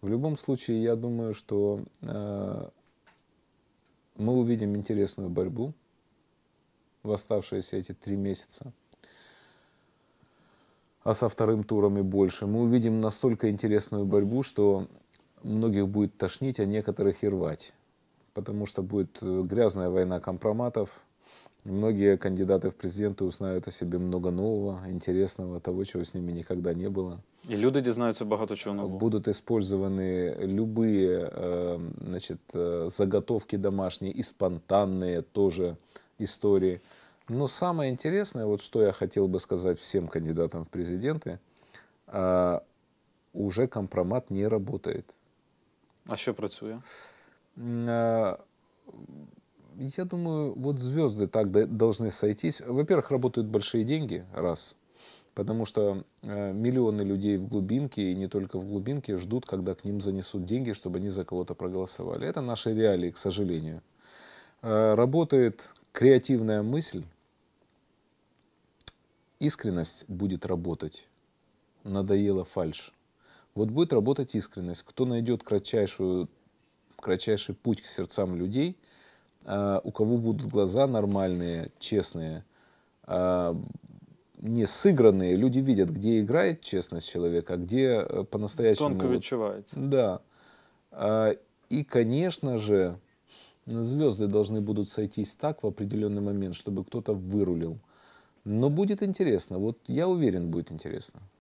В любом случае, я думаю, что э, мы увидим интересную борьбу в оставшиеся эти три месяца. А со вторым туром и больше. Мы увидим настолько интересную борьбу, что многих будет тошнить, а некоторых и рвать. Потому что будет э, грязная война компроматов – Многие кандидаты в президенты узнают о себе много нового, интересного, того, чего с ними никогда не было. И люди дізнаються много чего нового. Будут использованы любые эм, значит, э, заготовки домашние и спонтанные тоже истории. Но самое интересное, вот что я хотел бы сказать всем кандидатам в президенты, а, уже компромат не работает. А что працює? А, я думаю, вот звезды так должны сойтись. Во-первых, работают большие деньги, раз. Потому что э, миллионы людей в глубинке, и не только в глубинке, ждут, когда к ним занесут деньги, чтобы они за кого-то проголосовали. Это наши реалии, к сожалению. Э, работает креативная мысль, искренность будет работать. Надоело фальш. Вот будет работать искренность. Кто найдет кратчайшую, кратчайший путь к сердцам людей – а, у кого будут глаза нормальные, честные, а, не сыгранные, люди видят, где играет честность человека, а где э, по-настоящему... Тонко вычувается. Да. А, и, конечно же, звезды должны будут сойтись так в определенный момент, чтобы кто-то вырулил. Но будет интересно. Вот я уверен, будет интересно.